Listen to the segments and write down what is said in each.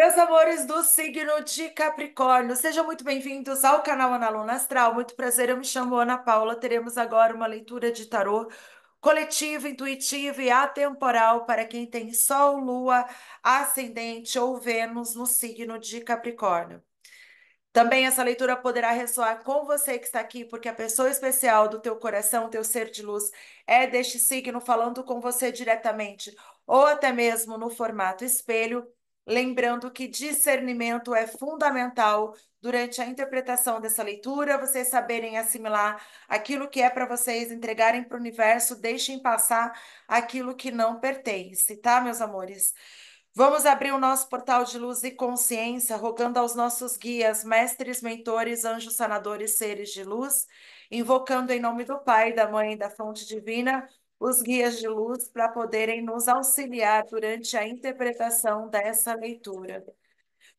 Meus amores do signo de Capricórnio, sejam muito bem-vindos ao canal Ana Luna Astral. Muito prazer, eu me chamo Ana Paula. Teremos agora uma leitura de tarô coletiva, intuitiva e atemporal para quem tem Sol, Lua, Ascendente ou Vênus no signo de Capricórnio. Também essa leitura poderá ressoar com você que está aqui, porque a pessoa especial do teu coração, teu ser de luz, é deste signo falando com você diretamente, ou até mesmo no formato espelho Lembrando que discernimento é fundamental durante a interpretação dessa leitura, vocês saberem assimilar aquilo que é para vocês entregarem para o universo, deixem passar aquilo que não pertence, tá, meus amores? Vamos abrir o nosso portal de luz e consciência, rogando aos nossos guias, mestres, mentores, anjos sanadores, seres de luz, invocando em nome do Pai, da Mãe, da Fonte Divina os guias de luz para poderem nos auxiliar durante a interpretação dessa leitura.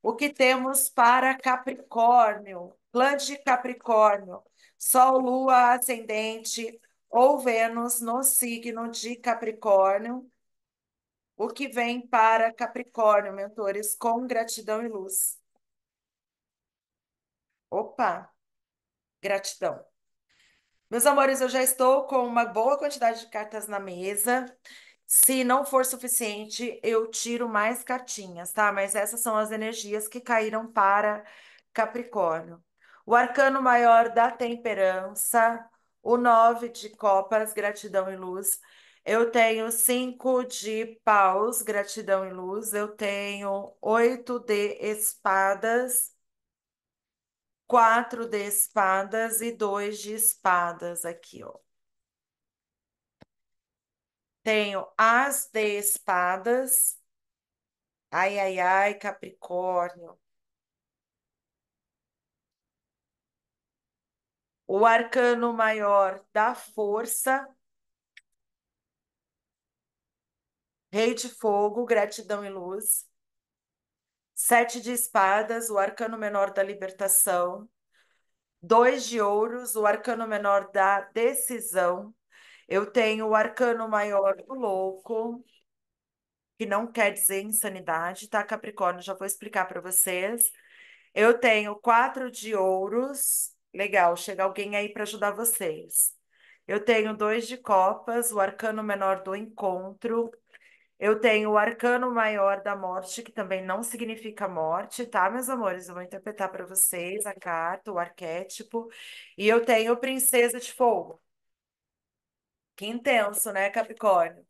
O que temos para Capricórnio, clã de Capricórnio, Sol, Lua, Ascendente ou Vênus no signo de Capricórnio. O que vem para Capricórnio, mentores, com gratidão e luz. Opa, gratidão. Meus amores, eu já estou com uma boa quantidade de cartas na mesa. Se não for suficiente, eu tiro mais cartinhas, tá? Mas essas são as energias que caíram para Capricórnio. O arcano maior da temperança, o nove de copas, gratidão e luz. Eu tenho cinco de paus, gratidão e luz. Eu tenho oito de espadas quatro de espadas e dois de espadas aqui, ó. Tenho as de espadas. Ai, ai, ai, Capricórnio. O arcano maior da força. Rei de fogo, gratidão e luz. Sete de espadas, o arcano menor da libertação. Dois de ouros, o arcano menor da decisão. Eu tenho o arcano maior do louco, que não quer dizer insanidade, tá, Capricórnio? Já vou explicar para vocês. Eu tenho quatro de ouros. Legal, chega alguém aí para ajudar vocês. Eu tenho dois de copas, o arcano menor do encontro, eu tenho o arcano maior da morte, que também não significa morte, tá, meus amores? Eu vou interpretar para vocês a carta, o arquétipo. E eu tenho princesa de fogo. Que intenso, né, Capricórnio?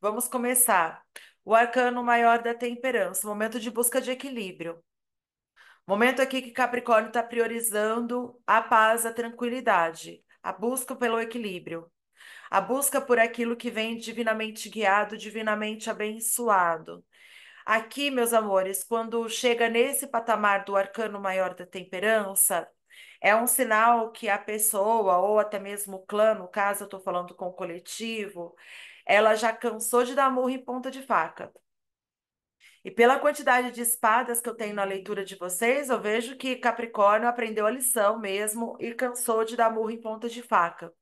Vamos começar. O arcano maior da temperança, momento de busca de equilíbrio. Momento aqui que Capricórnio está priorizando a paz, a tranquilidade, a busca pelo equilíbrio a busca por aquilo que vem divinamente guiado, divinamente abençoado. Aqui, meus amores, quando chega nesse patamar do arcano maior da temperança, é um sinal que a pessoa, ou até mesmo o clã, no caso eu estou falando com o coletivo, ela já cansou de dar murro em ponta de faca. E pela quantidade de espadas que eu tenho na leitura de vocês, eu vejo que Capricórnio aprendeu a lição mesmo e cansou de dar murro em ponta de faca.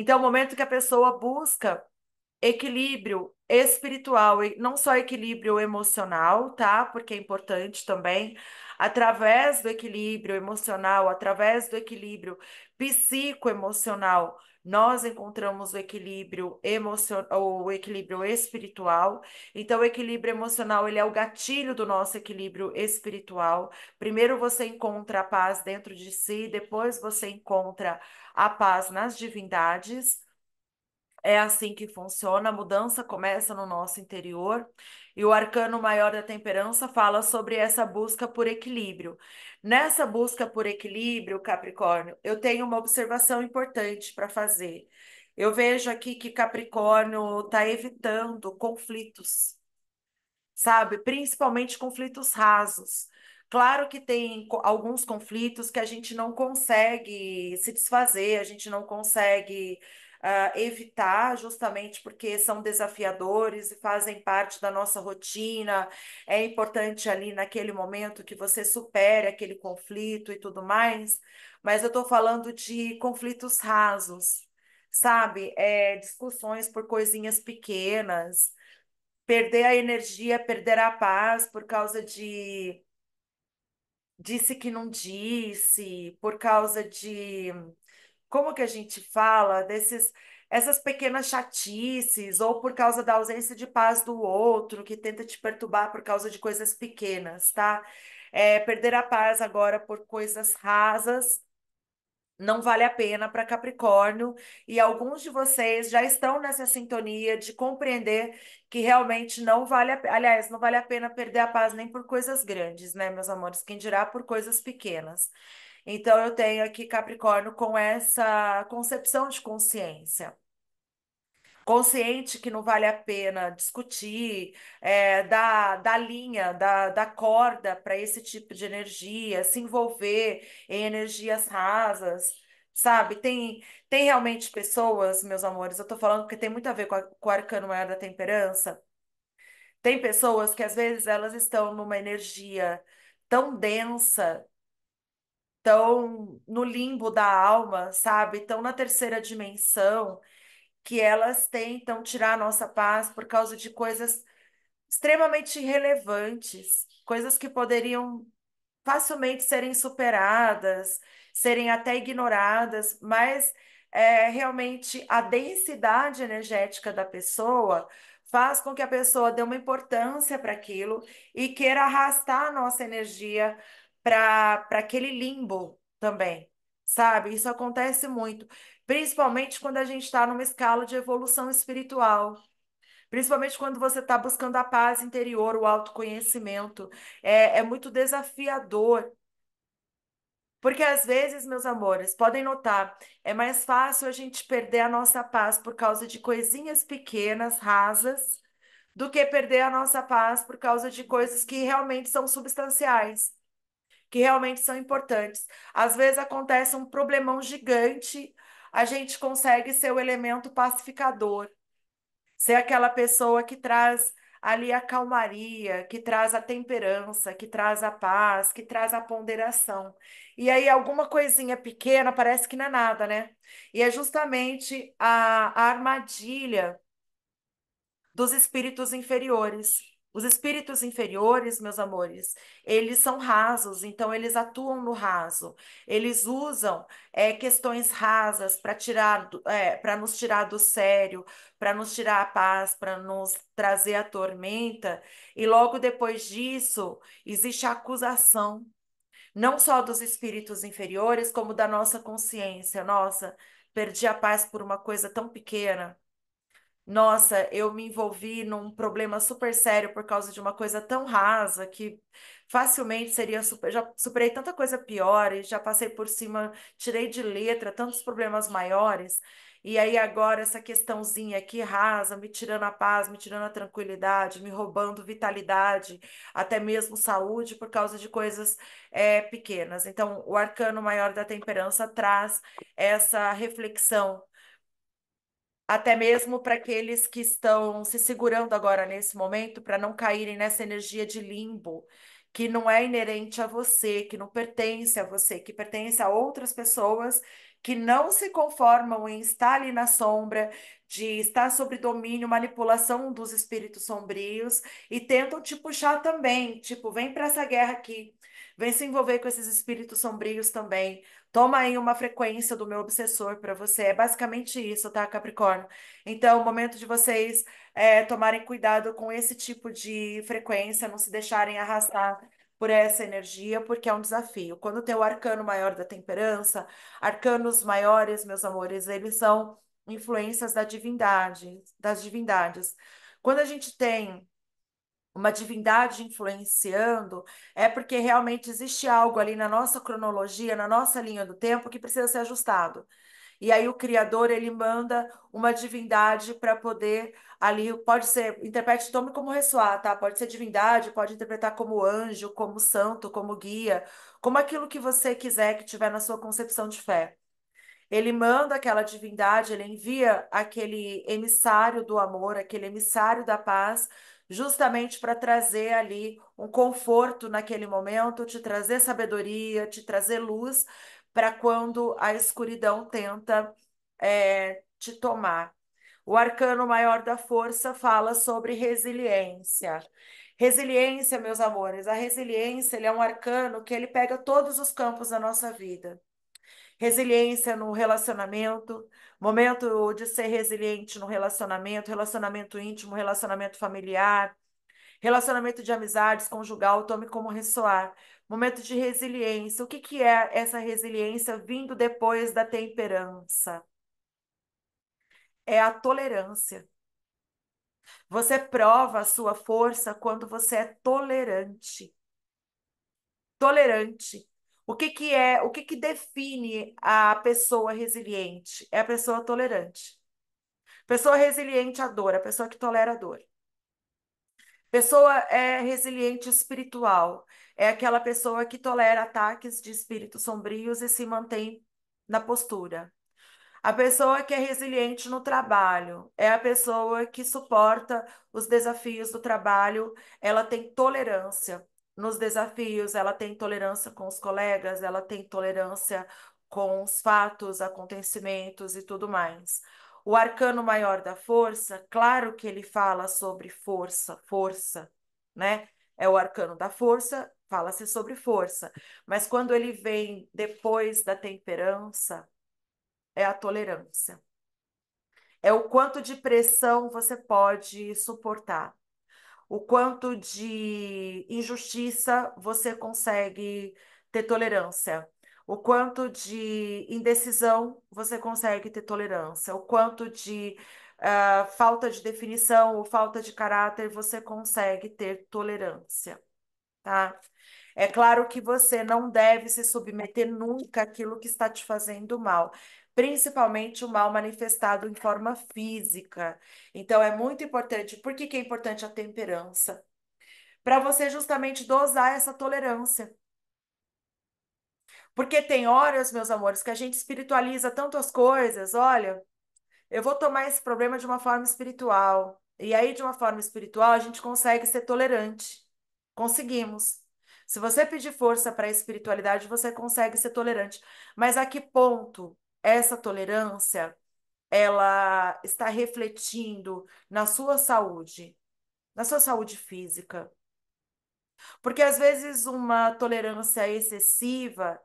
Então, é o momento que a pessoa busca equilíbrio espiritual, e não só equilíbrio emocional, tá? Porque é importante também, através do equilíbrio emocional, através do equilíbrio psicoemocional, nós encontramos o equilíbrio emocional, o equilíbrio espiritual. Então, o equilíbrio emocional ele é o gatilho do nosso equilíbrio espiritual. Primeiro você encontra a paz dentro de si, depois você encontra a paz nas divindades. É assim que funciona. A mudança começa no nosso interior. E o arcano maior da temperança fala sobre essa busca por equilíbrio. Nessa busca por equilíbrio, Capricórnio, eu tenho uma observação importante para fazer. Eu vejo aqui que Capricórnio está evitando conflitos, sabe? Principalmente conflitos rasos. Claro que tem alguns conflitos que a gente não consegue se desfazer, a gente não consegue uh, evitar, justamente porque são desafiadores e fazem parte da nossa rotina. É importante ali naquele momento que você supere aquele conflito e tudo mais, mas eu estou falando de conflitos rasos, sabe? É, discussões por coisinhas pequenas perder a energia, perder a paz por causa de disse que não disse, por causa de como que a gente fala desses essas pequenas chatices ou por causa da ausência de paz do outro que tenta te perturbar por causa de coisas pequenas, tá? É, perder a paz agora por coisas rasas não vale a pena para Capricórnio, e alguns de vocês já estão nessa sintonia de compreender que realmente não vale a aliás, não vale a pena perder a paz nem por coisas grandes, né, meus amores? Quem dirá por coisas pequenas. Então eu tenho aqui Capricórnio com essa concepção de consciência consciente que não vale a pena discutir, é, da, da linha, da, da corda para esse tipo de energia, se envolver em energias rasas, sabe? Tem, tem realmente pessoas, meus amores, eu estou falando que tem muito a ver com, a, com o arcano maior da temperança. Tem pessoas que às vezes elas estão numa energia tão densa, tão no limbo da alma, sabe? Tão na terceira dimensão, que elas tentam tirar a nossa paz por causa de coisas extremamente irrelevantes, coisas que poderiam facilmente serem superadas, serem até ignoradas, mas é, realmente a densidade energética da pessoa faz com que a pessoa dê uma importância para aquilo e queira arrastar a nossa energia para aquele limbo também sabe? Isso acontece muito, principalmente quando a gente está numa escala de evolução espiritual. Principalmente quando você está buscando a paz interior, o autoconhecimento. É, é muito desafiador. Porque às vezes, meus amores, podem notar, é mais fácil a gente perder a nossa paz por causa de coisinhas pequenas, rasas, do que perder a nossa paz por causa de coisas que realmente são substanciais que realmente são importantes. Às vezes acontece um problemão gigante, a gente consegue ser o elemento pacificador, ser aquela pessoa que traz ali a calmaria, que traz a temperança, que traz a paz, que traz a ponderação. E aí alguma coisinha pequena parece que não é nada, né? E é justamente a, a armadilha dos espíritos inferiores os espíritos inferiores, meus amores, eles são rasos, então eles atuam no raso. Eles usam é, questões rasas para tirar, é, para nos tirar do sério, para nos tirar a paz, para nos trazer a tormenta. E logo depois disso existe a acusação, não só dos espíritos inferiores, como da nossa consciência. Nossa, perdi a paz por uma coisa tão pequena nossa, eu me envolvi num problema super sério por causa de uma coisa tão rasa que facilmente seria super, já superei tanta coisa pior e já passei por cima, tirei de letra tantos problemas maiores. E aí agora essa questãozinha aqui rasa, me tirando a paz, me tirando a tranquilidade, me roubando vitalidade, até mesmo saúde por causa de coisas é, pequenas. Então, o arcano maior da temperança traz essa reflexão até mesmo para aqueles que estão se segurando agora nesse momento, para não caírem nessa energia de limbo, que não é inerente a você, que não pertence a você, que pertence a outras pessoas que não se conformam em estar ali na sombra, de estar sob domínio, manipulação dos espíritos sombrios e tentam te puxar também, tipo, vem para essa guerra aqui. Vem se envolver com esses espíritos sombrios também. Toma aí uma frequência do meu obsessor para você. É basicamente isso, tá, Capricórnio? Então, o momento de vocês é, tomarem cuidado com esse tipo de frequência, não se deixarem arrastar por essa energia, porque é um desafio. Quando tem o arcano maior da temperança, arcanos maiores, meus amores, eles são influências da divindade, das divindades. Quando a gente tem uma divindade influenciando, é porque realmente existe algo ali na nossa cronologia, na nossa linha do tempo que precisa ser ajustado. E aí o criador ele manda uma divindade para poder ali, pode ser, interprete tome como ressoar, tá? Pode ser divindade, pode interpretar como anjo, como santo, como guia, como aquilo que você quiser que tiver na sua concepção de fé. Ele manda aquela divindade, ele envia aquele emissário do amor, aquele emissário da paz justamente para trazer ali um conforto naquele momento, te trazer sabedoria, te trazer luz para quando a escuridão tenta é, te tomar. O arcano maior da força fala sobre resiliência. Resiliência, meus amores, a resiliência ele é um arcano que ele pega todos os campos da nossa vida. Resiliência no relacionamento, momento de ser resiliente no relacionamento, relacionamento íntimo, relacionamento familiar, relacionamento de amizades, conjugal, tome como ressoar. Momento de resiliência. O que, que é essa resiliência vindo depois da temperança? É a tolerância. Você prova a sua força quando você é tolerante. Tolerante. O que, que é, o que, que define a pessoa resiliente? É a pessoa tolerante. Pessoa resiliente à dor, a pessoa que tolera a dor. Pessoa é resiliente espiritual, é aquela pessoa que tolera ataques de espíritos sombrios e se mantém na postura. A pessoa que é resiliente no trabalho é a pessoa que suporta os desafios do trabalho, ela tem tolerância, nos desafios, ela tem tolerância com os colegas, ela tem tolerância com os fatos, acontecimentos e tudo mais. O arcano maior da força, claro que ele fala sobre força, força, né? É o arcano da força, fala-se sobre força. Mas quando ele vem depois da temperança, é a tolerância. É o quanto de pressão você pode suportar o quanto de injustiça você consegue ter tolerância, o quanto de indecisão você consegue ter tolerância, o quanto de uh, falta de definição ou falta de caráter você consegue ter tolerância, tá? É claro que você não deve se submeter nunca àquilo que está te fazendo mal, principalmente o mal manifestado em forma física. Então é muito importante. Por que, que é importante a temperança? Para você justamente dosar essa tolerância. Porque tem horas, meus amores, que a gente espiritualiza tanto as coisas, olha, eu vou tomar esse problema de uma forma espiritual. E aí, de uma forma espiritual, a gente consegue ser tolerante. Conseguimos. Se você pedir força para a espiritualidade, você consegue ser tolerante. Mas a que ponto essa tolerância ela está refletindo na sua saúde, na sua saúde física. Porque às vezes uma tolerância excessiva,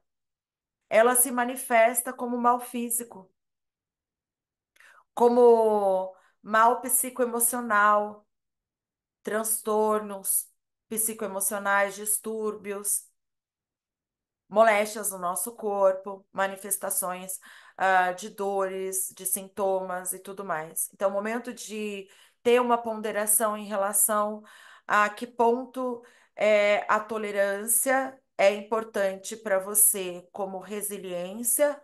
ela se manifesta como mal físico, como mal psicoemocional, transtornos psicoemocionais, distúrbios, moléstias no nosso corpo, manifestações uh, de dores, de sintomas e tudo mais. Então, o momento de ter uma ponderação em relação a que ponto é, a tolerância é importante para você como resiliência,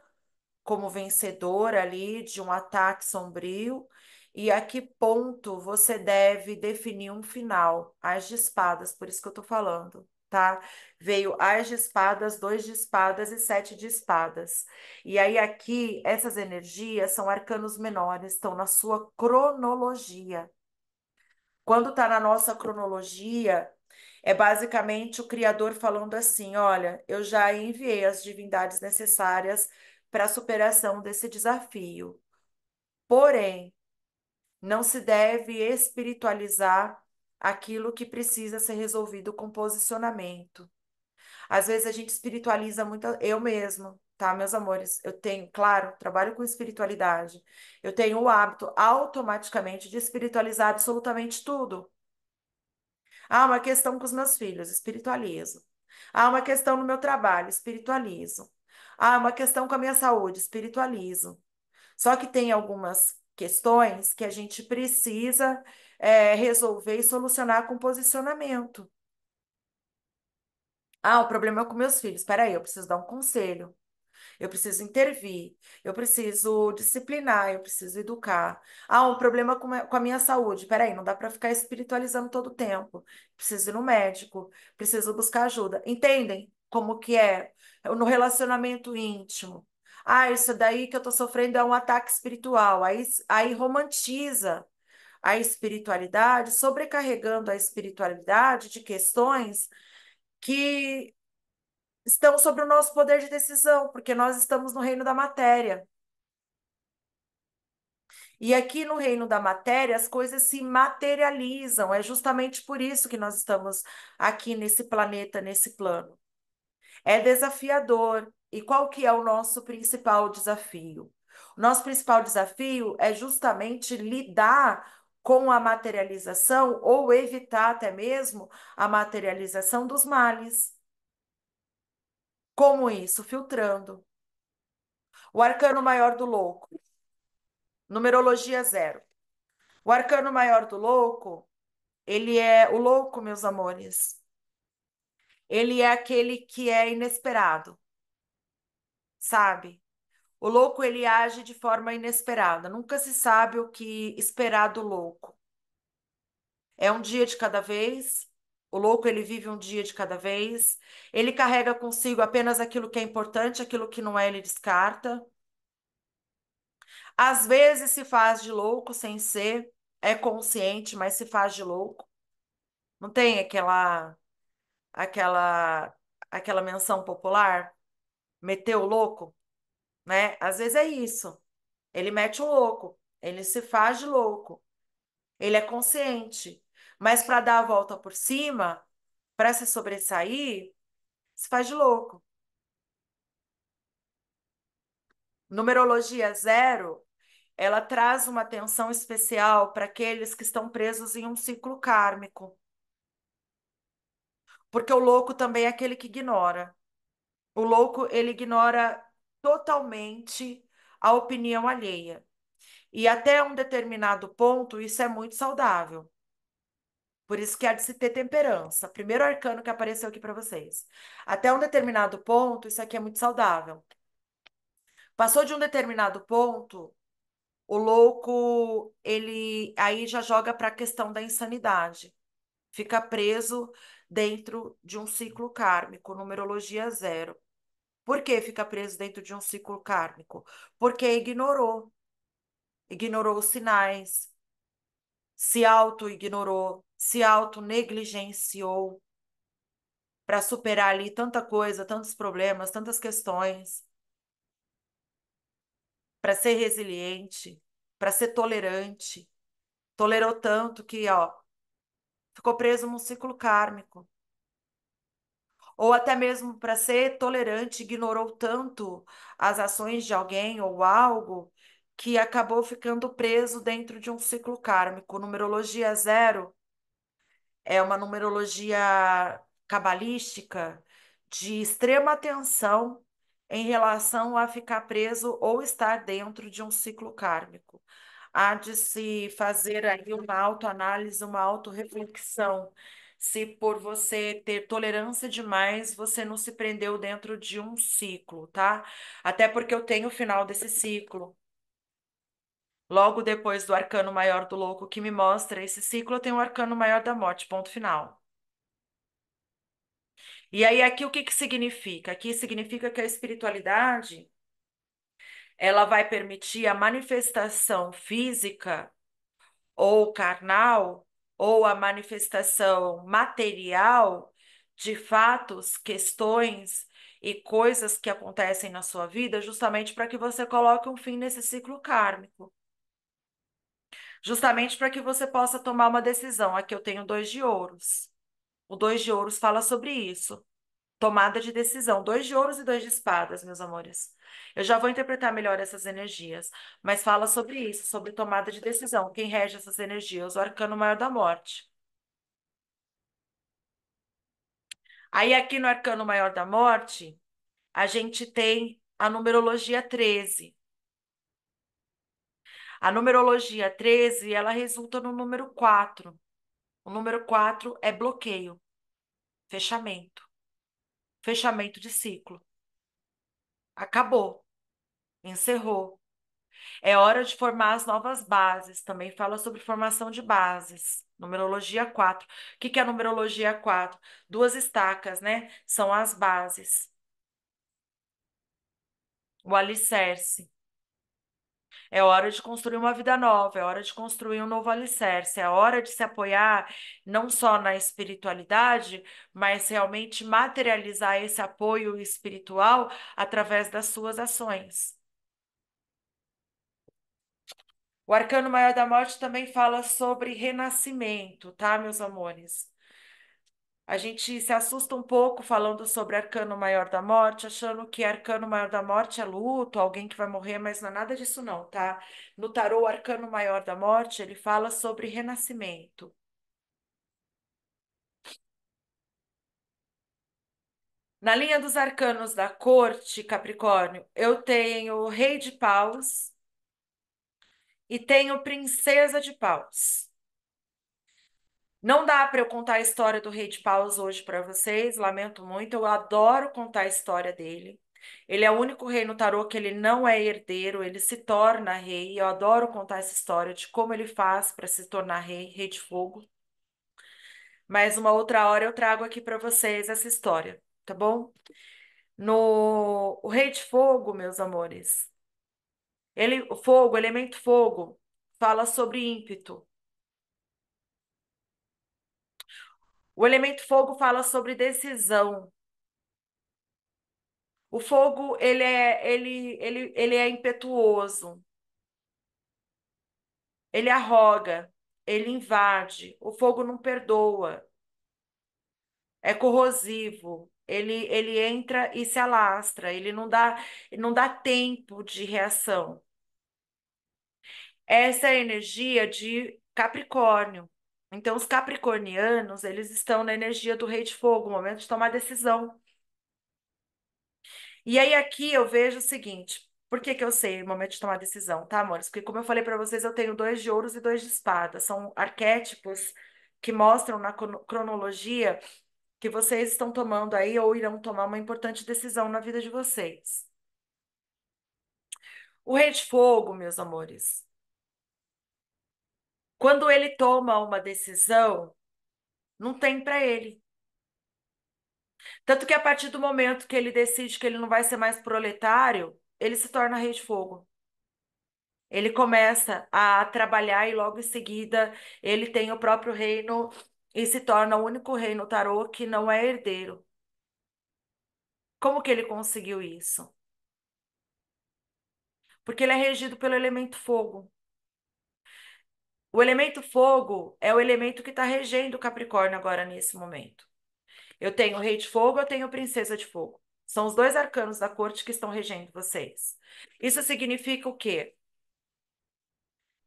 como vencedor ali de um ataque sombrio, e a que ponto você deve definir um final, as de espadas, por isso que eu estou falando tá? Veio as de espadas, dois de espadas e sete de espadas. E aí aqui, essas energias são arcanos menores, estão na sua cronologia. Quando tá na nossa cronologia, é basicamente o Criador falando assim: olha, eu já enviei as divindades necessárias para a superação desse desafio. Porém, não se deve espiritualizar aquilo que precisa ser resolvido com posicionamento. Às vezes a gente espiritualiza muito, eu mesmo, tá, meus amores? Eu tenho, claro, trabalho com espiritualidade. Eu tenho o hábito automaticamente de espiritualizar absolutamente tudo. Ah, uma questão com os meus filhos, espiritualizo. Ah, uma questão no meu trabalho, espiritualizo. Ah, uma questão com a minha saúde, espiritualizo. Só que tem algumas questões que a gente precisa é, resolver e solucionar com posicionamento. Ah, o problema é com meus filhos. Espera aí, eu preciso dar um conselho. Eu preciso intervir, eu preciso disciplinar, eu preciso educar. Ah, o problema com é, a minha saúde. Espera aí, não dá para ficar espiritualizando todo o tempo. Preciso ir no médico, preciso buscar ajuda. Entendem como que é, é no relacionamento íntimo? Ah, isso daí que eu estou sofrendo é um ataque espiritual. Aí, aí romantiza a espiritualidade, sobrecarregando a espiritualidade de questões que estão sobre o nosso poder de decisão, porque nós estamos no reino da matéria. E aqui no reino da matéria, as coisas se materializam. É justamente por isso que nós estamos aqui nesse planeta, nesse plano. É desafiador. E qual que é o nosso principal desafio? O nosso principal desafio é justamente lidar com a materialização ou evitar até mesmo a materialização dos males. Como isso? Filtrando. O arcano maior do louco. Numerologia zero. O arcano maior do louco, ele é o louco, meus amores. Ele é aquele que é inesperado. Sabe? O louco ele age de forma inesperada, nunca se sabe o que esperar do louco. É um dia de cada vez, o louco ele vive um dia de cada vez, ele carrega consigo apenas aquilo que é importante, aquilo que não é, ele descarta. Às vezes se faz de louco sem ser, é consciente, mas se faz de louco. Não tem aquela aquela aquela menção popular meteu o louco? né? Às vezes é isso. Ele mete o louco, ele se faz de louco. Ele é consciente, mas para dar a volta por cima, para se sobressair, se faz de louco. Numerologia zero, ela traz uma atenção especial para aqueles que estão presos em um ciclo kármico. Porque o louco também é aquele que ignora. O louco, ele ignora totalmente a opinião alheia. E até um determinado ponto, isso é muito saudável. Por isso que há de se ter temperança. Primeiro arcano que apareceu aqui para vocês. Até um determinado ponto, isso aqui é muito saudável. Passou de um determinado ponto, o louco, ele aí já joga para a questão da insanidade. Fica preso dentro de um ciclo kármico, numerologia zero. Por que fica preso dentro de um ciclo kármico? Porque ignorou. Ignorou os sinais, se auto-ignorou, se auto-negligenciou para superar ali tanta coisa, tantos problemas, tantas questões, para ser resiliente, para ser tolerante. Tolerou tanto que, ó, ficou preso num ciclo kármico ou até mesmo para ser tolerante, ignorou tanto as ações de alguém ou algo que acabou ficando preso dentro de um ciclo kármico. Numerologia zero é uma numerologia cabalística de extrema atenção em relação a ficar preso ou estar dentro de um ciclo kármico. Há de se fazer aí uma autoanálise, uma autorreflexão se por você ter tolerância demais, você não se prendeu dentro de um ciclo, tá? Até porque eu tenho o final desse ciclo. Logo depois do arcano maior do louco que me mostra esse ciclo, eu tenho o arcano maior da morte, ponto final. E aí aqui o que que significa? Aqui significa que a espiritualidade ela vai permitir a manifestação física ou carnal ou a manifestação material de fatos, questões e coisas que acontecem na sua vida, justamente para que você coloque um fim nesse ciclo kármico. Justamente para que você possa tomar uma decisão. Aqui eu tenho dois de ouros. O dois de ouros fala sobre isso. Tomada de decisão. Dois de ouros e dois de espadas, meus amores. Eu já vou interpretar melhor essas energias, mas fala sobre isso, sobre tomada de decisão. Quem rege essas energias? O arcano maior da morte. Aí aqui no arcano maior da morte, a gente tem a numerologia 13. A numerologia 13, ela resulta no número 4. O número 4 é bloqueio, fechamento, fechamento de ciclo acabou, encerrou. É hora de formar as novas bases. Também fala sobre formação de bases. Numerologia 4. O que, é a numerologia 4? Duas estacas, né? São as bases. O alicerce. É hora de construir uma vida nova, é hora de construir um novo alicerce, é hora de se apoiar não só na espiritualidade, mas realmente materializar esse apoio espiritual através das suas ações. O arcano maior da morte também fala sobre renascimento, tá, meus amores? a gente se assusta um pouco falando sobre arcano maior da morte, achando que arcano maior da morte é luto, alguém que vai morrer, mas não é nada disso não, tá? No tarô arcano maior da morte, ele fala sobre renascimento. Na linha dos arcanos da corte, Capricórnio, eu tenho o Rei de Paus e tenho Princesa de Paus. Não dá para eu contar a história do Rei de Paus hoje para vocês, lamento muito, eu adoro contar a história dele. Ele é o único rei no tarô que ele não é herdeiro, ele se torna rei. Eu adoro contar essa história de como ele faz para se tornar rei, rei de fogo. Mas uma outra hora eu trago aqui para vocês essa história, tá bom? No o Rei de Fogo, meus amores. Ele fogo, elemento fogo, fala sobre ímpeto, O elemento fogo fala sobre decisão. O fogo, ele é, ele, ele, ele é impetuoso. Ele arroga, ele invade. O fogo não perdoa. É corrosivo. Ele, ele entra e se alastra. Ele não dá, não dá tempo de reação. Essa é a energia de Capricórnio. Então, os capricornianos, eles estão na energia do rei de fogo, momento de tomar decisão. E aí aqui eu vejo o seguinte, por que que eu sei o momento de tomar decisão, tá, amores? Porque como eu falei para vocês, eu tenho dois de ouros e dois de espadas, são arquétipos que mostram na cronologia que vocês estão tomando aí ou irão tomar uma importante decisão na vida de vocês. O Rei de Fogo, meus amores, quando ele toma uma decisão, não tem para ele. Tanto que a partir do momento que ele decide que ele não vai ser mais proletário, ele se torna rei de fogo. Ele começa a trabalhar e logo em seguida ele tem o próprio reino e se torna o único rei no tarô que não é herdeiro. Como que ele conseguiu isso? Porque ele é regido pelo elemento fogo. O elemento fogo é o elemento que está regendo o Capricórnio agora nesse momento. Eu tenho o Rei de Fogo, eu tenho Princesa de Fogo. São os dois arcanos da corte que estão regendo vocês. Isso significa o quê?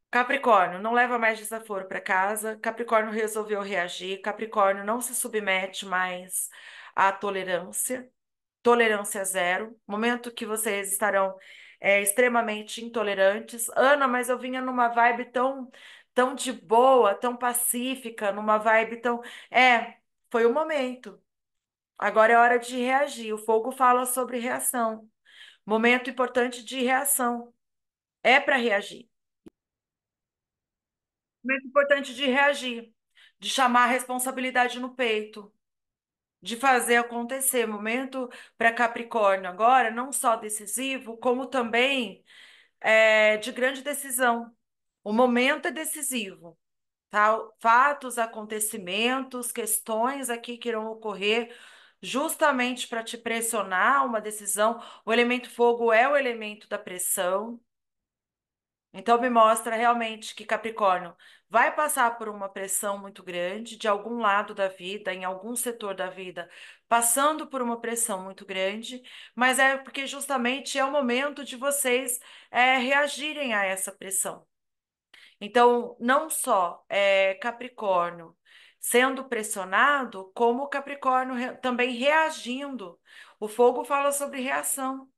Capricórnio não leva mais desaforo para casa, Capricórnio resolveu reagir, Capricórnio não se submete mais à tolerância, tolerância zero, momento que vocês estarão é, extremamente intolerantes. Ana, mas eu vinha numa vibe tão tão de boa, tão pacífica, numa vibe tão. É, foi o momento. Agora é hora de reagir. O fogo fala sobre reação. Momento importante de reação. É para reagir. Momento importante de reagir, de chamar a responsabilidade no peito, de fazer acontecer. Momento para Capricórnio agora, não só decisivo, como também é, de grande decisão o momento é decisivo. Tá? Fatos, acontecimentos, questões aqui que irão ocorrer justamente para te pressionar uma decisão. O elemento fogo é o elemento da pressão. Então, me mostra realmente que Capricórnio vai passar por uma pressão muito grande de algum lado da vida, em algum setor da vida, passando por uma pressão muito grande, mas é porque justamente é o momento de vocês é, reagirem a essa pressão. Então, não só é, Capricórnio sendo pressionado, como Capricórnio re também reagindo. O fogo fala sobre reação,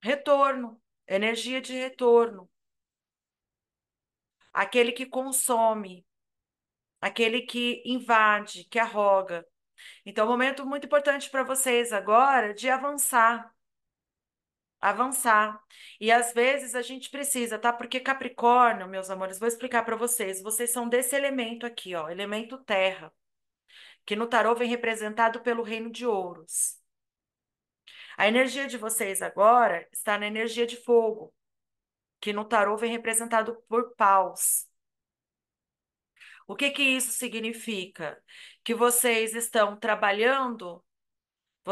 retorno, energia de retorno. Aquele que consome, aquele que invade, que arroga. Então, um momento muito importante para vocês agora de avançar, avançar. E às vezes a gente precisa, tá? Porque Capricórnio, meus amores, vou explicar para vocês. Vocês são desse elemento aqui, ó, elemento terra, que no tarô vem representado pelo reino de ouros. A energia de vocês agora está na energia de fogo, que no tarô vem representado por paus. O que que isso significa? Que vocês estão trabalhando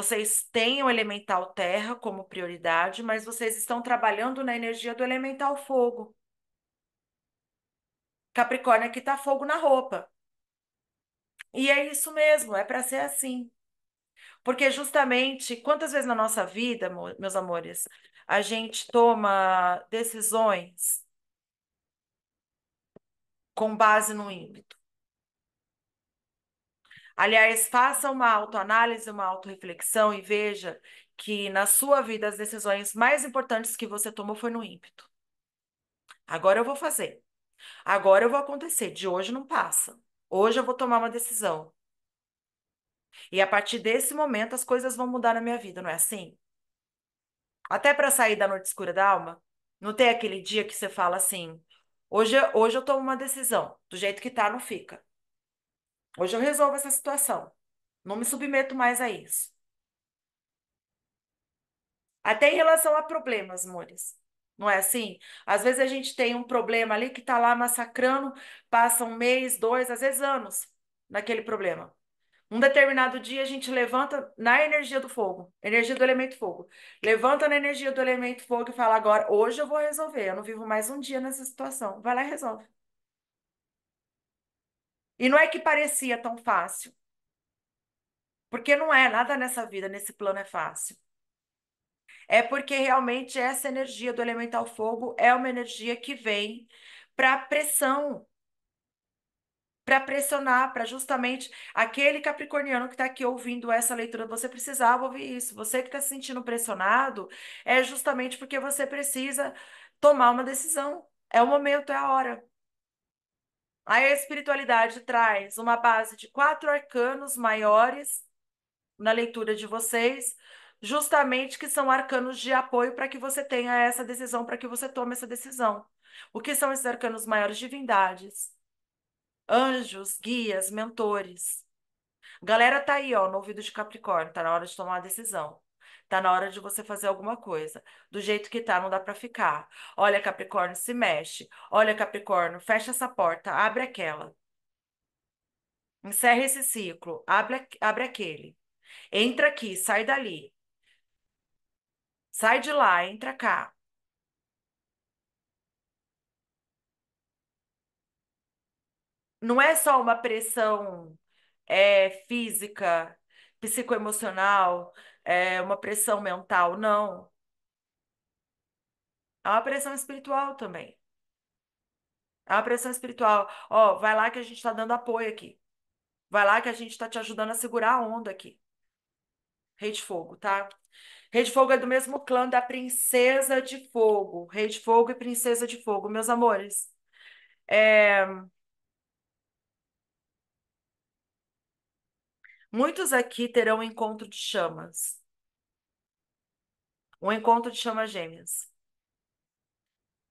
vocês têm o elemental terra como prioridade, mas vocês estão trabalhando na energia do elemental fogo. Capricórnio aqui tá fogo na roupa. E é isso mesmo, é para ser assim. Porque justamente, quantas vezes na nossa vida, meus amores, a gente toma decisões com base no ímpeto? Aliás, faça uma autoanálise, uma autorreflexão e veja que na sua vida as decisões mais importantes que você tomou foi no ímpeto. Agora eu vou fazer. Agora eu vou acontecer. De hoje não passa. Hoje eu vou tomar uma decisão. E a partir desse momento as coisas vão mudar na minha vida, não é assim? Até para sair da noite escura da alma, não tem aquele dia que você fala assim: hoje, hoje eu tomo uma decisão, do jeito que tá, não fica. Hoje eu resolvo essa situação. Não me submeto mais a isso. Até em relação a problemas, amores. Não é assim? Às vezes a gente tem um problema ali que está lá massacrando, passa um mês, dois, às vezes anos naquele problema. Um determinado dia a gente levanta na energia do fogo, energia do elemento fogo. Levanta na energia do elemento fogo e fala agora, hoje eu vou resolver, eu não vivo mais um dia nessa situação. Vai lá e resolve. E não é que parecia tão fácil. Porque não é, nada nessa vida, nesse plano é fácil. É porque realmente essa energia do elemental fogo é uma energia que vem para pressão. Para pressionar, para justamente aquele capricorniano que está aqui ouvindo essa leitura, você precisava ouvir isso. Você que está se sentindo pressionado é justamente porque você precisa tomar uma decisão. É o momento, é a hora. Aí a espiritualidade traz uma base de quatro arcanos maiores na leitura de vocês, justamente que são arcanos de apoio para que você tenha essa decisão, para que você tome essa decisão. O que são esses arcanos maiores? Divindades, anjos, guias, mentores. Galera tá aí, ó, no ouvido de Capricórnio, tá na hora de tomar a decisão. Tá na hora de você fazer alguma coisa. Do jeito que tá, não dá para ficar. Olha, Capricórnio, se mexe. Olha, Capricórnio, fecha essa porta, abre aquela. Encerra esse ciclo, abre, abre aquele. Entra aqui, sai dali. Sai de lá, entra cá. Não é só uma pressão é, física, psicoemocional, é uma pressão mental, não. É uma pressão espiritual também. É uma pressão espiritual. Ó, vai lá que a gente está dando apoio aqui. Vai lá que a gente está te ajudando a segurar a onda aqui. Rei de Fogo, tá? Rei de Fogo é do mesmo clã da Princesa de Fogo. Rei de Fogo e Princesa de Fogo, meus amores. É... Muitos aqui terão um encontro de chamas. Um encontro de chamas gêmeas.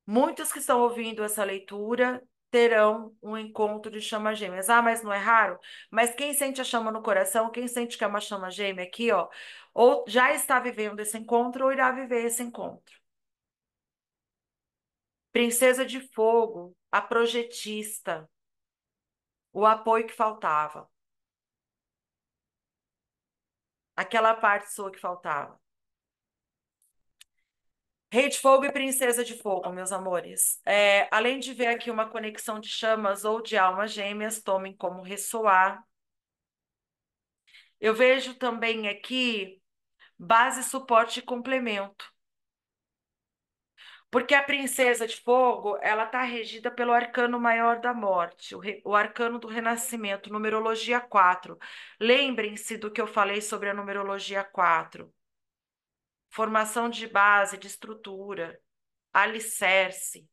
Muitos que estão ouvindo essa leitura terão um encontro de chamas gêmeas. Ah, mas não é raro? Mas quem sente a chama no coração, quem sente que é uma chama gêmea aqui, ó, ou já está vivendo esse encontro ou irá viver esse encontro. Princesa de Fogo, a projetista, o apoio que faltava. Aquela parte sua que faltava. Rei de Fogo e Princesa de Fogo, meus amores. É, além de ver aqui uma conexão de chamas ou de almas gêmeas, tomem como ressoar. Eu vejo também aqui base, suporte e complemento. Porque a Princesa de Fogo, ela está regida pelo arcano maior da morte, o, re, o arcano do renascimento, numerologia 4. Lembrem-se do que eu falei sobre a numerologia 4 formação de base, de estrutura, alicerce.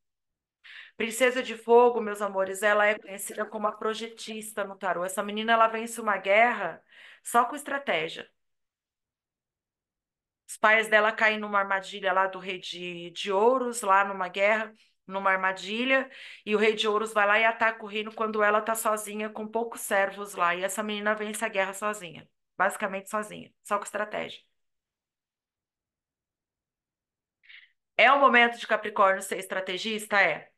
Princesa de Fogo, meus amores, ela é conhecida como a projetista no tarô. Essa menina ela vence uma guerra só com estratégia. Os pais dela caem numa armadilha lá do rei de, de ouros, lá numa guerra, numa armadilha, e o rei de ouros vai lá e ataca o reino quando ela tá sozinha com poucos servos lá, e essa menina vence a guerra sozinha, basicamente sozinha, só com estratégia. É o momento de Capricórnio ser estrategista? É.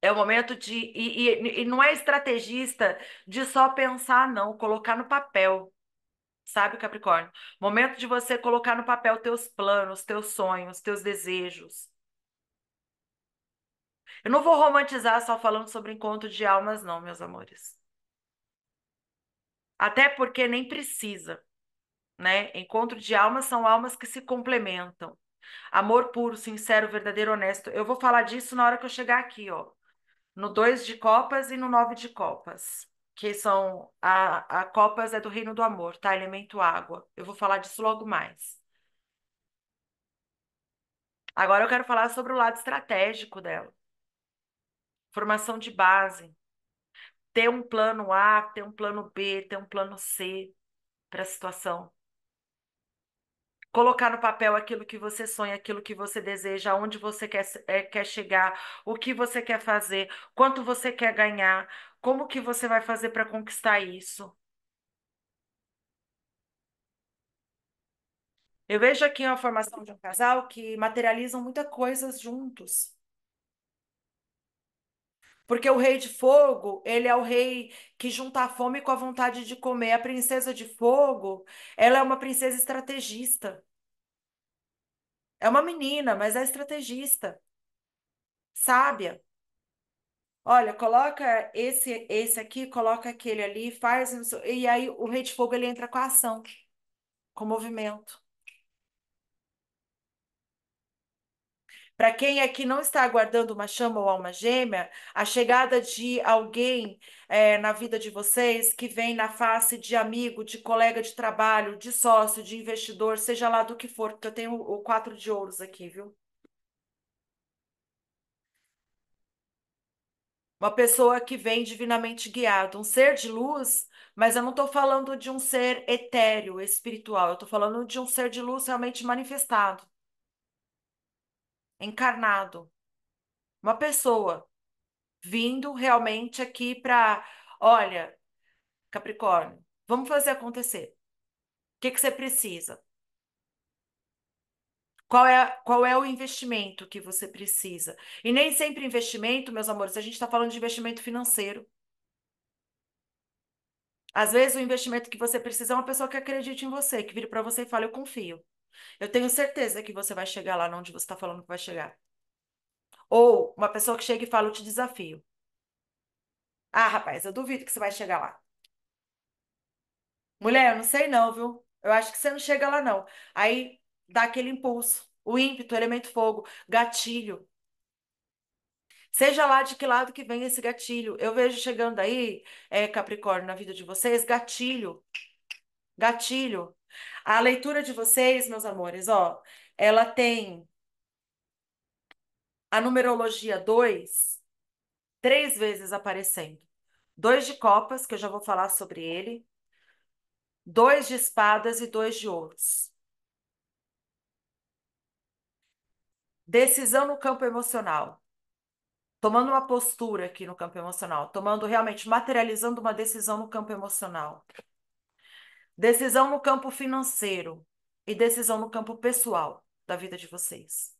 É o momento de. E, e, e, não é estrategista de só pensar, não, colocar no papel. Sabe, Capricórnio? Momento de você colocar no papel teus planos, teus sonhos, teus desejos. Eu não vou romantizar só falando sobre encontro de almas, não, meus amores. Até porque nem precisa, né? Encontro de almas são almas que se complementam. Amor puro, sincero, verdadeiro, honesto. Eu vou falar disso na hora que eu chegar aqui, ó. No 2 de Copas e no 9 de Copas. Que são. A, a Copas é do reino do amor, tá? Elemento água. Eu vou falar disso logo mais. Agora eu quero falar sobre o lado estratégico dela. Formação de base. Ter um plano A, ter um plano B, ter um plano C para a situação colocar no papel aquilo que você sonha, aquilo que você deseja, onde você quer, é, quer chegar, o que você quer fazer, quanto você quer ganhar, como que você vai fazer para conquistar isso. Eu vejo aqui uma formação de um casal que materializam muitas coisas juntos. Porque o rei de fogo, ele é o rei que junta a fome com a vontade de comer. A princesa de fogo, ela é uma princesa estrategista. É uma menina, mas é estrategista. Sábia. Olha, coloca esse esse aqui, coloca aquele ali, faz e aí o rei de fogo ele entra com a ação, com o movimento. Para quem é que não está aguardando uma chama ou alma gêmea, a chegada de alguém é, na vida de vocês que vem na face de amigo, de colega de trabalho, de sócio, de investidor, seja lá do que for, porque eu tenho o quatro de ouros aqui, viu? Uma pessoa que vem divinamente guiada, um ser de luz, mas eu não estou falando de um ser etéreo, espiritual, eu estou falando de um ser de luz realmente manifestado encarnado. Uma pessoa vindo realmente aqui para, olha, Capricórnio, vamos fazer acontecer. O que, que você precisa? Qual é, qual é o investimento que você precisa? E nem sempre investimento, meus amores, a gente está falando de investimento financeiro. Às vezes o investimento que você precisa é uma pessoa que acredite em você, que vira para você e fala: Eu confio. Eu tenho certeza que você vai chegar lá onde você está falando que vai chegar. Ou uma pessoa que chega e fala: Eu te desafio. Ah, rapaz, eu duvido que você vai chegar lá. Mulher, eu não sei não, viu? Eu acho que você não chega lá não. Aí dá aquele impulso, o ímpeto, o elemento fogo, gatilho. Seja lá de que lado que vem esse gatilho. Eu vejo chegando aí, é, Capricórnio, na vida de vocês, gatilho. Gatilho. A leitura de vocês, meus amores, ó, ela tem a numerologia 2 três vezes aparecendo. Dois de copas, que eu já vou falar sobre ele, dois de espadas e dois de ouros. Decisão no campo emocional. Tomando uma postura aqui no campo emocional, tomando realmente materializando uma decisão no campo emocional decisão no campo financeiro e decisão no campo pessoal da vida de vocês.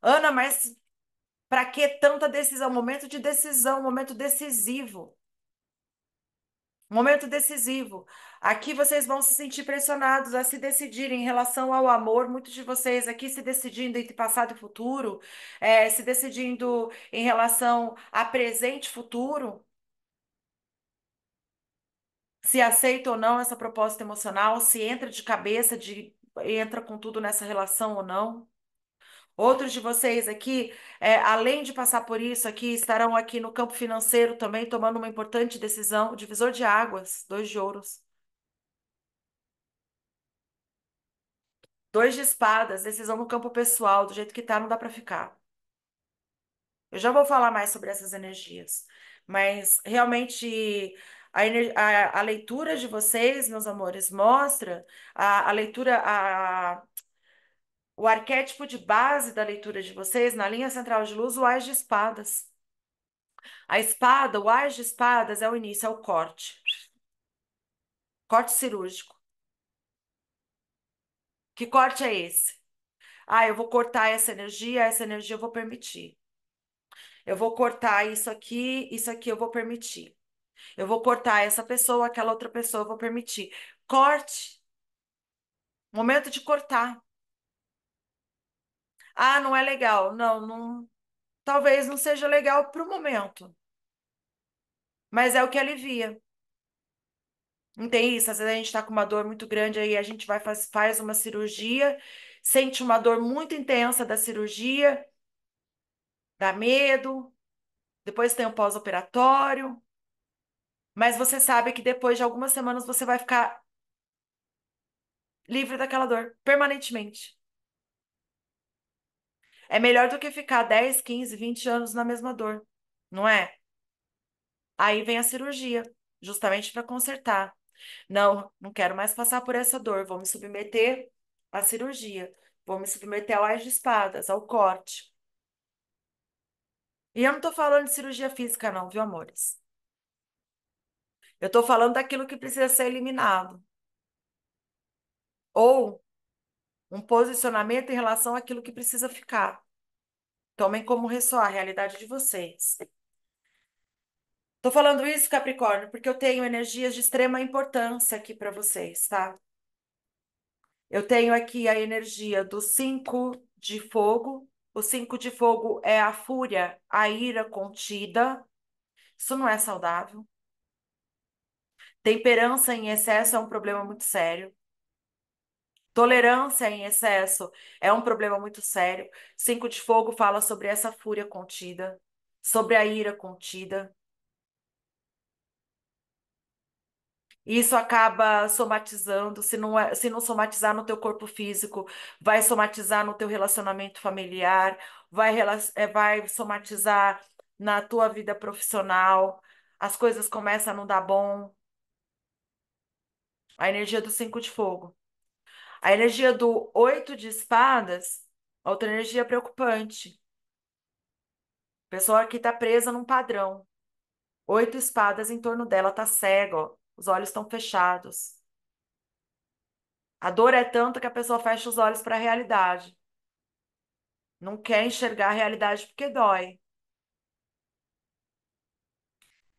Ana, mas para que tanta decisão? Momento de decisão, momento decisivo. Momento decisivo. Aqui vocês vão se sentir pressionados a se decidirem em relação ao amor. Muitos de vocês aqui se decidindo entre passado e futuro, é, se decidindo em relação a presente e futuro se aceita ou não essa proposta emocional, se entra de cabeça, de entra com tudo nessa relação ou não. Outros de vocês aqui, é, além de passar por isso aqui, estarão aqui no campo financeiro também tomando uma importante decisão, divisor de águas, dois de ouros. Dois de espadas, decisão no campo pessoal, do jeito que tá, não dá para ficar. Eu já vou falar mais sobre essas energias, mas realmente a, a, a leitura de vocês, meus amores, mostra a, a leitura, a, o arquétipo de base da leitura de vocês, na linha central de luz, o Ás de Espadas. A espada, o Ás de Espadas é o início, é o corte. Corte cirúrgico. Que corte é esse? Ah, eu vou cortar essa energia, essa energia eu vou permitir. Eu vou cortar isso aqui, isso aqui eu vou permitir. Eu vou cortar essa pessoa, aquela outra pessoa, eu vou permitir. Corte. Momento de cortar. Ah, não é legal. Não, não. Talvez não seja legal para o momento. Mas é o que alivia. Não tem isso? Às vezes a gente está com uma dor muito grande, aí a gente vai faz, faz uma cirurgia, sente uma dor muito intensa da cirurgia, dá medo, depois tem o pós-operatório, mas você sabe que depois de algumas semanas você vai ficar livre daquela dor permanentemente. É melhor do que ficar 10, 15, 20 anos na mesma dor, não é? Aí vem a cirurgia, justamente para consertar. Não, não quero mais passar por essa dor, vou me submeter à cirurgia, vou me submeter ao ás de espadas, ao corte. E eu não estou falando de cirurgia física, não, viu, amores? Eu estou falando daquilo que precisa ser eliminado. Ou um posicionamento em relação àquilo que precisa ficar. Tomem como ressoar a realidade de vocês. Estou falando isso, Capricórnio, porque eu tenho energias de extrema importância aqui para vocês, tá? Eu tenho aqui a energia do 5 de fogo. O 5 de fogo é a fúria, a ira contida. Isso não é saudável. Temperança em excesso é um problema muito sério. Tolerância em excesso é um problema muito sério. Cinco de Fogo fala sobre essa fúria contida, sobre a ira contida. isso acaba somatizando, se não, é, se não somatizar no teu corpo físico, vai somatizar no teu relacionamento familiar, vai, é, vai somatizar na tua vida profissional, as coisas começam a não dar bom, a energia do cinco de fogo. A energia do oito de espadas, outra energia preocupante. Pessoa que está presa num padrão. Oito espadas em torno dela, tá cega, ó. os olhos estão fechados. A dor é tanta que a pessoa fecha os olhos para a realidade. Não quer enxergar a realidade porque dói.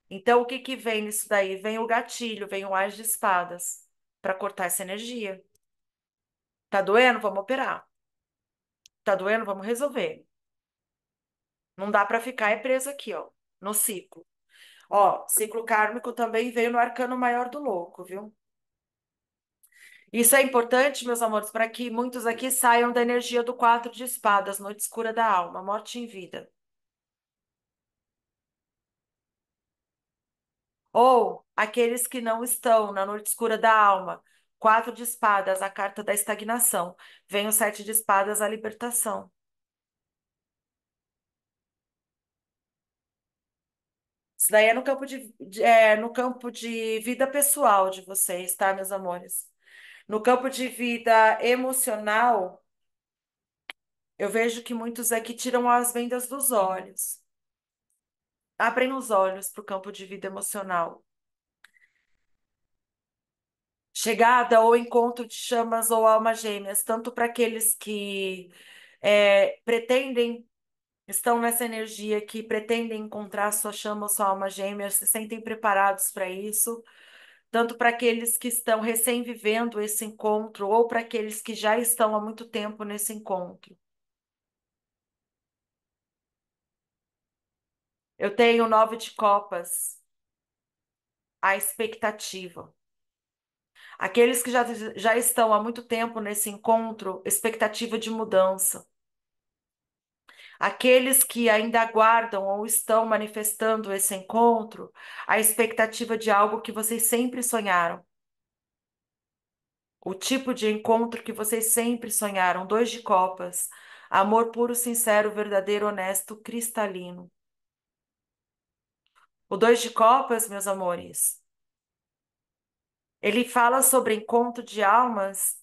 Então, o que, que vem nisso daí? Vem o gatilho, vem o as de espadas para cortar essa energia. Tá doendo? Vamos operar. Tá doendo? Vamos resolver. Não dá para ficar é preso aqui, ó, no ciclo. Ó, ciclo kármico também veio no arcano maior do louco, viu? Isso é importante, meus amores, para que muitos aqui saiam da energia do quatro de espadas, noite escura da alma, morte em vida. Ou aqueles que não estão na noite escura da alma. Quatro de espadas, a carta da estagnação. Vem o sete de espadas, a libertação. Isso daí é no campo de, de é, no campo de vida pessoal de vocês, tá, meus amores? No campo de vida emocional, eu vejo que muitos aqui tiram as vendas dos olhos abrem os olhos para o campo de vida emocional. Chegada ou encontro de chamas ou almas gêmeas, tanto para aqueles que é, pretendem, estão nessa energia, que pretendem encontrar sua chama ou sua alma gêmea, se sentem preparados para isso, tanto para aqueles que estão recém vivendo esse encontro ou para aqueles que já estão há muito tempo nesse encontro. Eu tenho nove de copas. A expectativa. Aqueles que já, já estão há muito tempo nesse encontro, expectativa de mudança. Aqueles que ainda aguardam ou estão manifestando esse encontro, a expectativa de algo que vocês sempre sonharam. O tipo de encontro que vocês sempre sonharam, dois de copas. Amor puro, sincero, verdadeiro, honesto, cristalino. O Dois de Copas, meus amores, ele fala sobre encontro de almas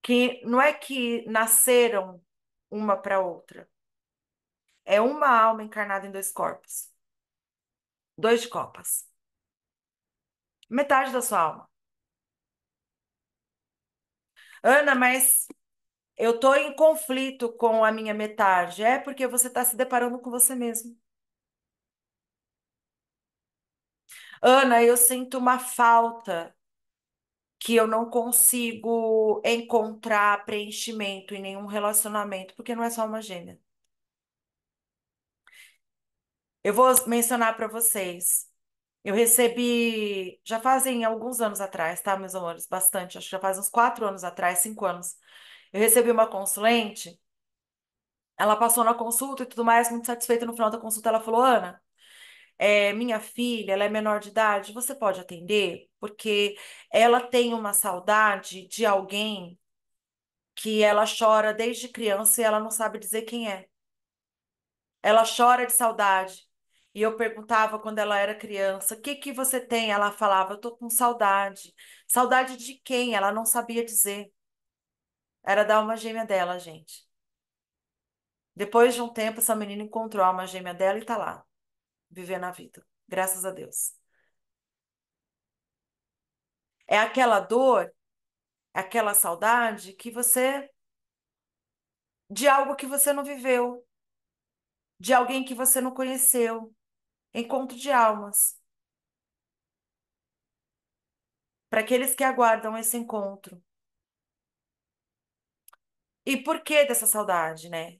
que não é que nasceram uma para outra. É uma alma encarnada em dois corpos. Dois de copas. Metade da sua alma. Ana, mas eu tô em conflito com a minha metade. É porque você está se deparando com você mesmo. Ana, eu sinto uma falta que eu não consigo encontrar preenchimento em nenhum relacionamento, porque não é só uma gêmea. Eu vou mencionar para vocês. Eu recebi, já fazem alguns anos atrás, tá, meus amores? Bastante, acho que já faz uns quatro anos atrás, cinco anos. Eu recebi uma consulente, ela passou na consulta e tudo mais, muito satisfeita no final da consulta. Ela falou: Ana, é, minha filha, ela é menor de idade, você pode atender? Porque ela tem uma saudade de alguém que ela chora desde criança e ela não sabe dizer quem é. Ela chora de saudade. E eu perguntava quando ela era criança, o que que você tem? Ela falava, eu tô com saudade. Saudade de quem? Ela não sabia dizer. Era da alma gêmea dela, gente. Depois de um tempo, essa menina encontrou a alma gêmea dela e tá lá viver na vida. Graças a Deus. É aquela dor, aquela saudade que você. de algo que você não viveu, de alguém que você não conheceu. Encontro de almas. Para aqueles que aguardam esse encontro. E por que dessa saudade, né?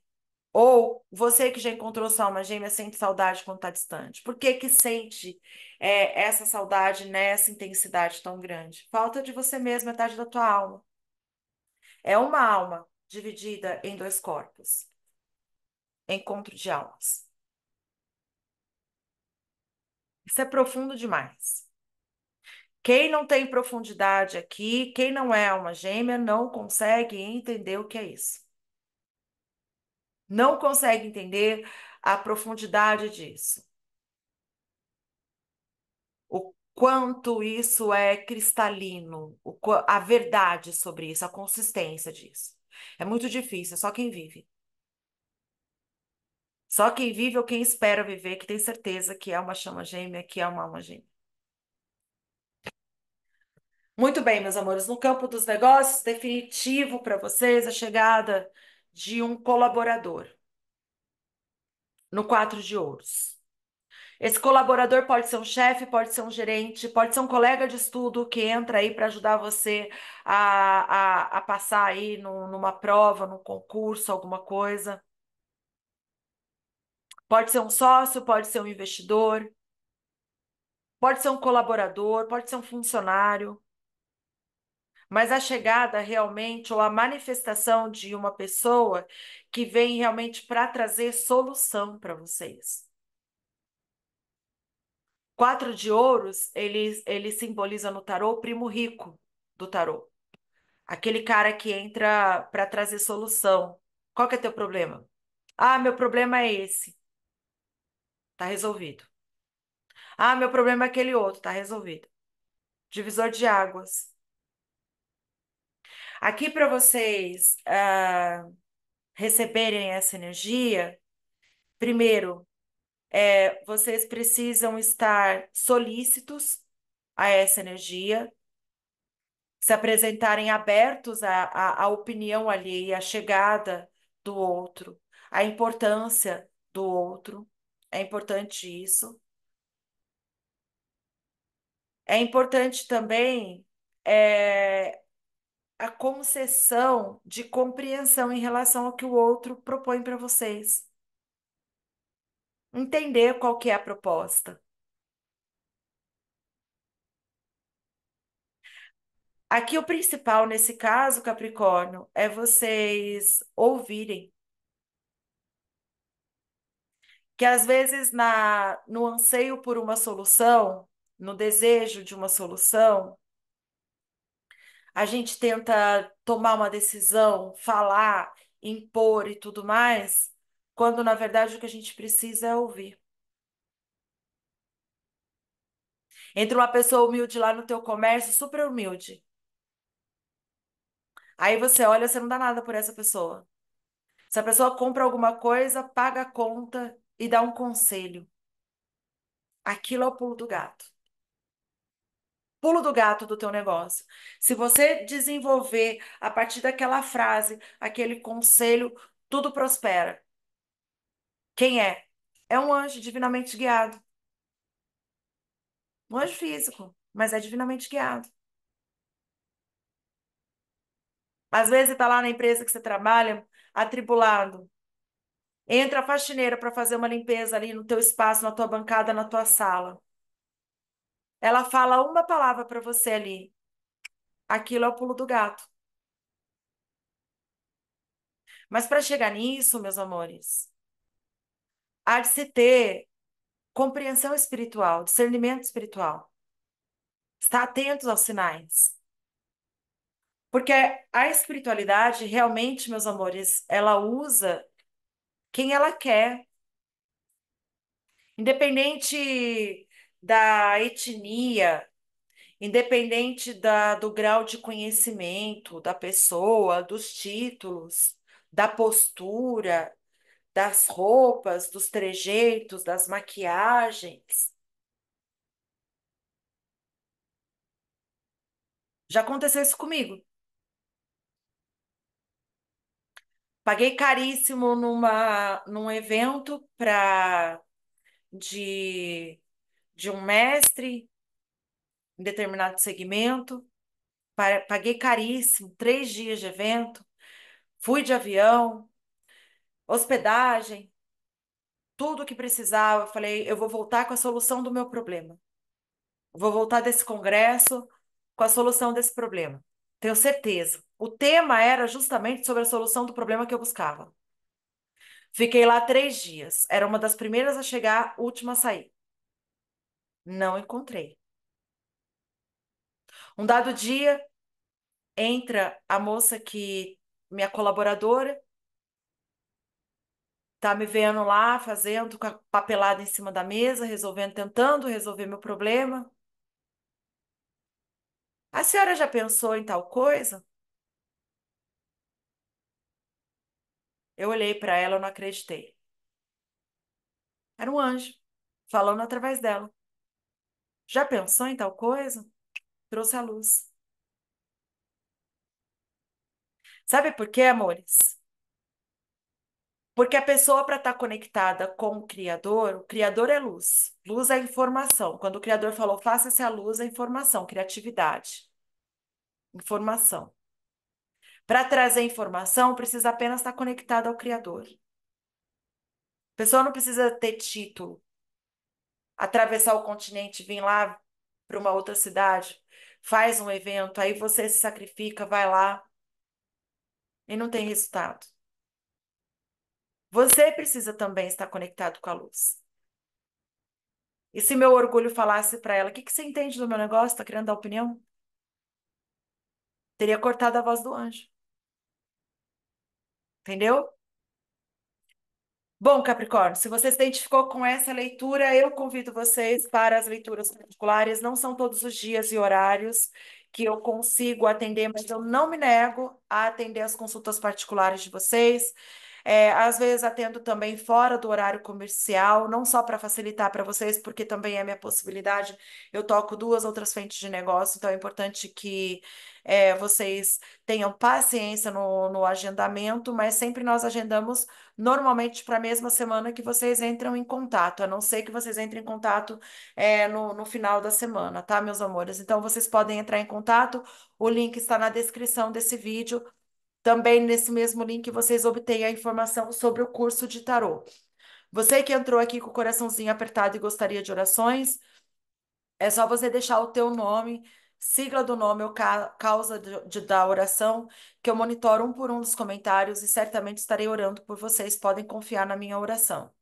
Ou você que já encontrou sua alma gêmea sente saudade quando está distante. Por que que sente é, essa saudade nessa intensidade tão grande? Falta de você mesmo, é metade da tua alma. É uma alma dividida em dois corpos. Encontro de almas. Isso é profundo demais. Quem não tem profundidade aqui, quem não é alma gêmea, não consegue entender o que é isso não consegue entender a profundidade disso. O quanto isso é cristalino, a verdade sobre isso, a consistência disso. É muito difícil, é só quem vive. Só quem vive ou quem espera viver, que tem certeza que é uma chama gêmea, que é uma alma gêmea. Muito bem, meus amores, no campo dos negócios, definitivo para vocês a chegada de um colaborador no quatro de ouros. Esse colaborador pode ser um chefe, pode ser um gerente, pode ser um colega de estudo que entra aí para ajudar você a, a, a passar aí no, numa prova, num concurso, alguma coisa. Pode ser um sócio, pode ser um investidor, pode ser um colaborador, pode ser um funcionário mas a chegada realmente, ou a manifestação de uma pessoa que vem realmente para trazer solução para vocês. Quatro de ouros, ele, ele simboliza no tarô o primo rico do tarô. Aquele cara que entra para trazer solução. Qual que é teu problema? Ah, meu problema é esse. Tá resolvido. Ah, meu problema é aquele outro, tá resolvido. Divisor de águas. Aqui para vocês uh, receberem essa energia, primeiro, é, vocês precisam estar solícitos a essa energia, se apresentarem abertos à, à, à opinião alheia, à chegada do outro, à importância do outro. É importante isso. É importante também é, a concessão de compreensão em relação ao que o outro propõe para vocês. Entender qual que é a proposta. Aqui o principal nesse caso, Capricórnio, é vocês ouvirem. Que às vezes na no anseio por uma solução, no desejo de uma solução, a gente tenta tomar uma decisão, falar, impor e tudo mais, quando na verdade o que a gente precisa é ouvir. Entra uma pessoa humilde lá no teu comércio, super humilde. Aí você olha, você não dá nada por essa pessoa. Se a pessoa compra alguma coisa, paga a conta e dá um conselho. Aquilo é o pulo do gato pulo do gato do teu negócio. Se você desenvolver a partir daquela frase, aquele conselho, tudo prospera. Quem é? É um anjo divinamente guiado. Um anjo físico, mas é divinamente guiado. Às vezes está lá na empresa que você trabalha, atribulado. Entra a faxineira para fazer uma limpeza ali no teu espaço, na tua bancada, na tua sala. Ela fala uma palavra para você ali. Aquilo é o pulo do gato. Mas para chegar nisso, meus amores, há de se ter compreensão espiritual, discernimento espiritual. Estar atentos aos sinais. Porque a espiritualidade, realmente, meus amores, ela usa quem ela quer. Independente da etnia, independente da, do grau de conhecimento da pessoa, dos títulos, da postura, das roupas, dos trejeitos, das maquiagens. Já aconteceu isso comigo. Paguei caríssimo numa, num evento pra, de de um mestre em determinado segmento, paguei caríssimo, três dias de evento, fui de avião, hospedagem, tudo o que precisava. falei, eu vou voltar com a solução do meu problema. Vou voltar desse congresso com a solução desse problema. Tenho certeza. O tema era justamente sobre a solução do problema que eu buscava. Fiquei lá três dias. Era uma das primeiras a chegar, última a sair. Não encontrei. Um dado dia, entra a moça que, minha colaboradora, tá me vendo lá fazendo com a papelada em cima da mesa, resolvendo, tentando resolver meu problema. A senhora já pensou em tal coisa? Eu olhei para ela, eu não acreditei. Era um anjo falando através dela. Já pensou em tal coisa? Trouxe à luz. Sabe por quê, amores? Porque a pessoa, para estar tá conectada com o Criador, o Criador é luz. Luz é informação. Quando o Criador falou, faça-se a luz, é informação, criatividade. Informação. Para trazer informação, precisa apenas estar tá conectada ao Criador. A pessoa não precisa ter título atravessar o continente, vir lá para uma outra cidade, faz um evento, aí você se sacrifica, vai lá e não tem resultado. Você precisa também estar conectado com a luz. E se meu orgulho falasse para ela: o que, que você entende do meu negócio? Está querendo dar opinião? Teria cortado a voz do anjo. Entendeu? Bom, Capricórnio, se você se identificou com essa leitura, eu convido vocês para as leituras particulares. Não são todos os dias e horários que eu consigo atender, mas eu não me nego a atender as consultas particulares de vocês. É, às vezes atendo também fora do horário comercial, não só para facilitar para vocês, porque também é minha possibilidade. Eu toco duas outras frentes de negócio, então é importante que é, vocês tenham paciência no, no agendamento, mas sempre nós agendamos normalmente para a mesma semana que vocês entram em contato, a não ser que vocês entrem em contato é, no, no final da semana, tá, meus amores? Então vocês podem entrar em contato, o link está na descrição desse vídeo também nesse mesmo link vocês obtêm a informação sobre o curso de tarô. Você que entrou aqui com o coraçãozinho apertado e gostaria de orações, é só você deixar o teu nome, sigla do nome ou ca causa de, de, da oração, que eu monitoro um por um dos comentários e certamente estarei orando por vocês. Podem confiar na minha oração.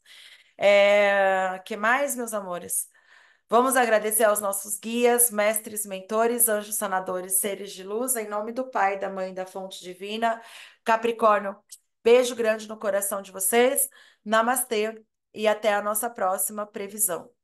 É, que mais, meus amores? Vamos agradecer aos nossos guias, mestres, mentores, anjos sanadores, seres de luz, em nome do Pai, da Mãe, da Fonte Divina. Capricórnio, beijo grande no coração de vocês. Namastê e até a nossa próxima previsão.